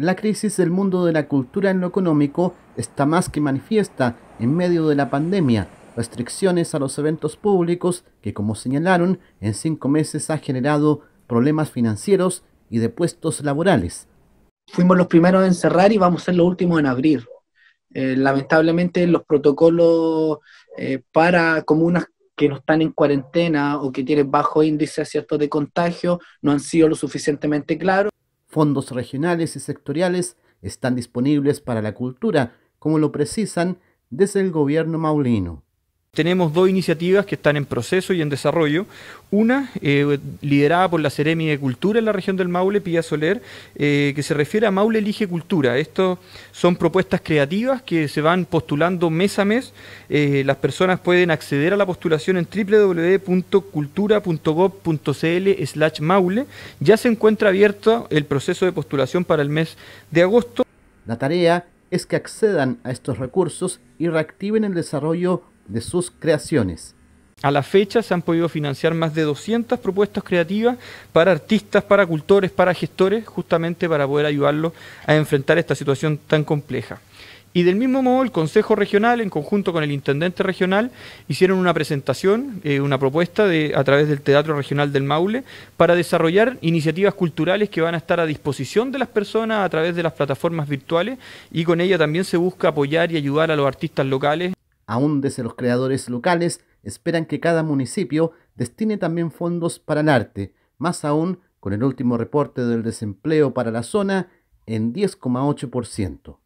La crisis del mundo de la cultura en lo económico está más que manifiesta en medio de la pandemia. Restricciones a los eventos públicos que, como señalaron, en cinco meses ha generado problemas financieros y de puestos laborales. Fuimos los primeros en cerrar y vamos a ser los últimos en abrir. Eh, lamentablemente los protocolos eh, para comunas que no están en cuarentena o que tienen bajo índice de contagio no han sido lo suficientemente claros. Fondos regionales y sectoriales están disponibles para la cultura, como lo precisan desde el gobierno maulino. Tenemos dos iniciativas que están en proceso y en desarrollo. Una, eh, liderada por la Seremi de Cultura en la región del Maule, Pía Soler, eh, que se refiere a Maule Elige Cultura. Estas son propuestas creativas que se van postulando mes a mes. Eh, las personas pueden acceder a la postulación en www.cultura.gov.cl slash maule. Ya se encuentra abierto el proceso de postulación para el mes de agosto. La tarea es que accedan a estos recursos y reactiven el desarrollo de sus creaciones. A la fecha se han podido financiar más de 200 propuestas creativas para artistas, para cultores, para gestores, justamente para poder ayudarlos a enfrentar esta situación tan compleja. Y del mismo modo, el Consejo Regional, en conjunto con el Intendente Regional, hicieron una presentación, eh, una propuesta a través del Teatro Regional del Maule para desarrollar iniciativas culturales que van a estar a disposición de las personas a través de las plataformas virtuales y con ella también se busca apoyar y ayudar a los artistas locales aún desde los creadores locales, esperan que cada municipio destine también fondos para el arte, más aún con el último reporte del desempleo para la zona en 10,8%.